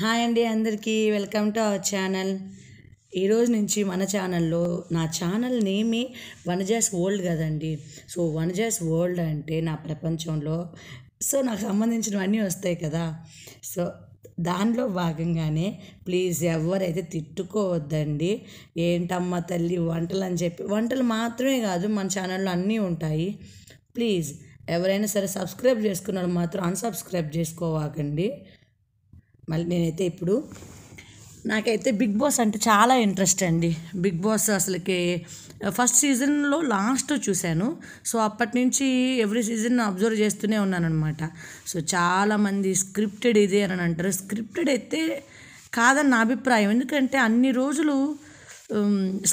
Hi అండి అందరికీ welcome to our channel ఈరోజు నుంచి మన ఛానల్లో నా ఛానల్ నేమే వనజాస్ వరల్డ్ కదండి సో వనజాస్ వరల్డ్ అంటే నా ప్రపంచంలో సో నాకు సంబంధించినవన్నీ వస్తాయి కదా సో దానిలో భాగంగానే ప్లీజ్ ఎవరైతే తిట్టుకోవద్దండి ఏంటమ్మ తల్లి వంటలు అని చెప్పి వంటలు మాత్రమే కాదు మన ఛానల్లో అన్నీ ఉంటాయి ప్లీజ్ ఎవరైనా సరే సబ్స్క్రైబ్ చేసుకున్న మాత్రం అన్సబ్స్క్రైబ్ చేసుకోవాకండి మళ్ళీ నేనైతే ఇప్పుడు నాకైతే బిగ్ బాస్ అంటే చాలా ఇంట్రెస్ట్ అండి బిగ్ బాస్ అసలుకి ఫస్ట్ సీజన్లో లాస్ట్ చూశాను సో అప్పటి నుంచి ఎవ్రీ సీజన్ అబ్జర్వ్ చేస్తూనే ఉన్నాను అనమాట సో చాలామంది స్క్రిప్టెడ్ ఇది అని అంటారు స్క్రిప్టెడ్ అయితే కాదని నా అభిప్రాయం ఎందుకంటే అన్ని రోజులు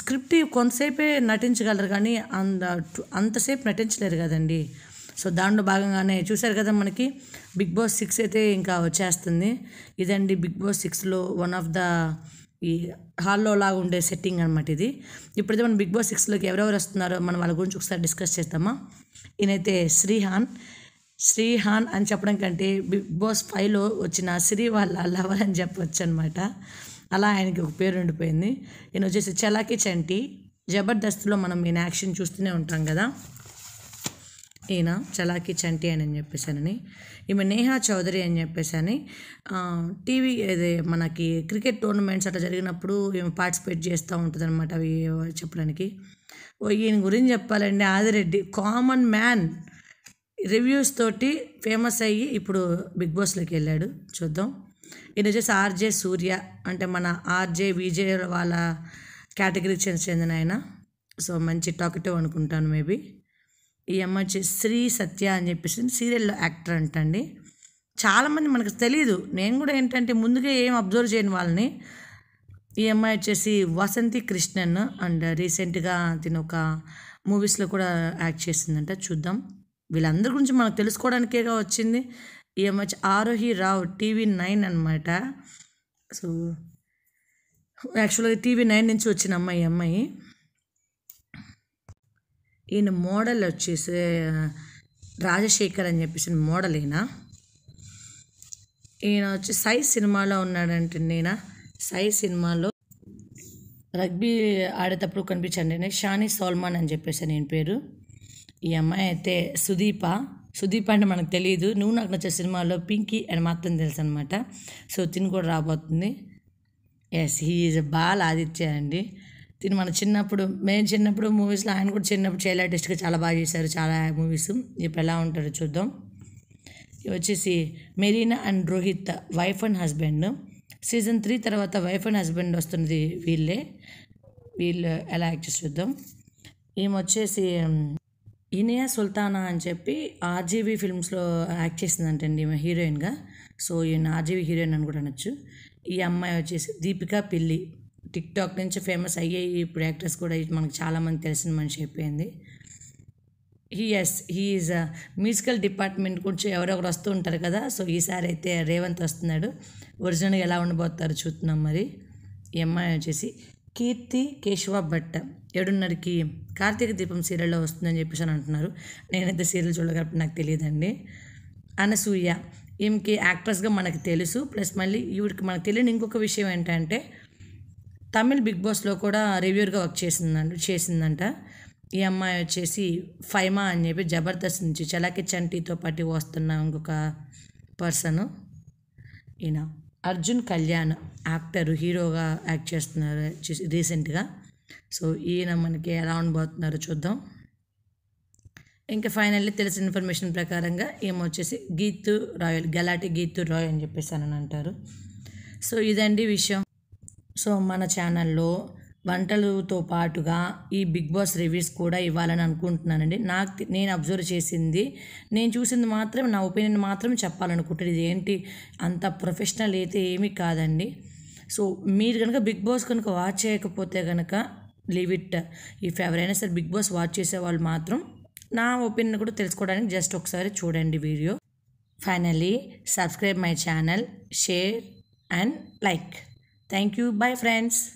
స్క్రిప్ట్ కొంతసేపే నటించగలరు కానీ అంత అంతసేపు నటించలేరు కదండి సో దాంట్లో భాగంగానే చూశారు కదా మనకి బిగ్ బాస్ సిక్స్ అయితే ఇంకా వచ్చేస్తుంది ఇదండి బిగ్ బాస్ సిక్స్లో వన్ ఆఫ్ ద ఈ హాల్లో లాగా ఉండే సెట్టింగ్ అనమాట ఇది ఇప్పుడైతే మనం బిగ్ బాస్ సిక్స్లోకి ఎవరెవరు వస్తున్నారో మనం వాళ్ళ గురించి ఒకసారి డిస్కస్ చేద్దామా ఈయనైతే శ్రీహాన్ శ్రీహాన్ అని చెప్పడం కంటే బిగ్ బాస్ ఫైవ్లో వచ్చిన శ్రీ వాళ్ళ లవర్ అని చెప్పవచ్చు అనమాట అలా ఆయనకి ఒక పేరు ఉండిపోయింది ఈయన వచ్చేసి చలాకి చంటి జబర్దస్త్లో మనం ఈయన యాక్షన్ చూస్తూనే ఉంటాం కదా ఈయన చలాకీ చంటి అని చెప్పేసానని ఈమె నేహా చౌదరి అని చెప్పేసి టీవీ ఇది మనకి క్రికెట్ టోర్నమెంట్స్ అట్లా జరిగినప్పుడు ఈమె పార్టిసిపేట్ చేస్తూ ఉంటుంది అనమాట అవి చెప్పడానికి ఈయన గురించి చెప్పాలండి ఆదిరెడ్డి కామన్ మ్యాన్ రివ్యూస్ తోటి ఫేమస్ అయ్యి ఇప్పుడు బిగ్ బాస్లోకి వెళ్ళాడు చూద్దాం ఈయన వచ్చేసి ఆర్జే సూర్య అంటే మన ఆర్జే విజే వాళ్ళ కేటగిరీకి చెందిన ఆయన సో మంచి టాకెటివ్ అనుకుంటాను మేబీ ఈ అమ్మ వచ్చేసి శ్రీ సత్య అని చెప్పేసి సీరియల్లో యాక్టర్ అంటండి చాలామంది మనకు తెలియదు నేను కూడా ఏంటంటే ముందుగా ఏం అబ్జర్వ్ చేయని వాళ్ళని ఈ అమ్మాయి వచ్చేసి వసంతి కృష్ణన్ అండ్ రీసెంట్గా తిను ఒక మూవీస్లో కూడా యాక్ట్ చేసిందంట చూద్దాం వీళ్ళందరి గురించి మనకు తెలుసుకోవడానికేగా వచ్చింది ఈ అమ్మాయి ఆరోహి రావు టీవీ నైన్ అనమాట సో యాక్చువల్గా టీవీ నైన్ నుంచి వచ్చిన అమ్మాయి అమ్మాయి ఈయన మోడల్ వచ్చేసి రాజశేఖర్ అని చెప్పేసి మోడల్ ఈయన ఈయన వచ్చి సై సినిమాలో ఉన్నాడంటే ఈయన సై సినిమాలో రగ్బీ ఆడేటప్పుడు కనిపించండి షాని సోల్మాన్ అని చెప్పేసి నేను పేరు ఈ అమ్మాయి అయితే సుదీప సుదీప అంటే మనకు తెలియదు నువ్వు నాకు నచ్చే సినిమాలో పింకీ అని మాత్రం తెలుసు అనమాట సో తిని కూడా రాబోతుంది yes he is Baladitya అండి తిని మన చిన్నప్పుడు మేము చిన్నప్పుడు మూవీస్లో ఆయన కూడా చిన్నప్పుడు చైల్డ్ ఆర్టిస్ట్గా చాలా బాగా చేశారు చాలా మూవీస్ ఇప్పుడు ఎలా ఉంటారో చూద్దాం వచ్చేసి Marina and Rohit wife and husband season three తర్వాత వైఫ్ అండ్ హస్బెండ్ వస్తున్నది వీళ్ళే వీళ్ళు ఎలా యాక్ట్ చూద్దాం ఈమె వచ్చేసి ఇనియా సుల్తానా అని చెప్పి ఆర్జీవీ ఫిల్మ్స్లో యాక్ట్ చేసిందంటండి ఈమె హీరోయిన్గా సో ఈయన ఆర్జీవీ హీరోయిన్ అని కూడా అనొచ్చు ఈ అమ్మాయి వచ్చేసి దీపికా పిల్లి టిక్ టాక్ నుంచి ఫేమస్ అయ్యే ఇప్పుడు యాక్టర్స్ కూడా మనకు చాలామంది తెలిసిన మనిషి అయిపోయింది he yes he is musical department గురించి ఒకరు వస్తూ ఉంటారు కదా సో ఈసారి అయితే రేవంత్ వస్తున్నాడు ఒరిజినల్గా ఎలా ఉండబోతారు చూస్తున్నాం మరి ఈ అమ్మాయి వచ్చేసి కీర్తి కేశవ భట్ ఏడున్నరకి కార్తీక దీపం సీరియల్లో వస్తుందని చెప్పేసి అని అంటున్నారు నేనైతే సీరియల్ చూడగలప్పుడు నాకు తెలియదండి అనసూయ ఈమెకి యాక్ట్రెస్గా మనకు తెలుసు ప్లస్ మళ్ళీ ఈవిడికి మనకు తెలియని ఇంకొక విషయం ఏంటంటే తమిళ్ బిగ్ బాస్లో కూడా రివ్యూర్గా వర్క్ చేసిందంట చేసిందంట ఈ అమ్మాయి వచ్చేసి ఫైమా అని చెప్పి జబర్దస్త్ నుంచి చలాకి చంటితో పాటు వస్తున్న ఇంకొక పర్సన్ ఈయన అర్జున్ కళ్యాణ్ యాక్టర్ హీరోగా యాక్ట్ చేస్తున్నారు రీసెంట్గా సో ఈయన మనకి ఎలా ఉండబోతున్నారు చూద్దాం ఇంకా ఫైనల్లీ తెలిసిన ఇన్ఫర్మేషన్ ప్రకారంగా ఈమె వచ్చేసి గీతు రాయల్ గలాటి గీతు రాయ్ అని చెప్పేసి అని అంటారు సో ఇదండి విషయం సో మన ఛానల్లో వంటలతో పాటుగా ఈ బిగ్ బాస్ రివ్యూస్ కూడా ఇవ్వాలని అనుకుంటున్నానండి నాకు నేను అబ్జర్వ్ చేసింది నేను చూసింది మాత్రం నా ఒపీనియన్ మాత్రం చెప్పాలనుకుంటున్నాను ఇది ఏంటి అంత ప్రొఫెషనల్ అయితే ఏమీ కాదండి సో మీరు కనుక బిగ్ బాస్ కనుక వాచ్ చేయకపోతే కనుక లీవ్ ఇట్ ఇఫ్ ఎవరైనా సరే బిగ్ బాస్ వాచ్ చేసే వాళ్ళు మాత్రం నా ఒపీనియన్ కూడా తెలుసుకోవడానికి జస్ట్ ఒకసారి చూడండి video finally subscribe my channel share and like Thank you. Bye friends.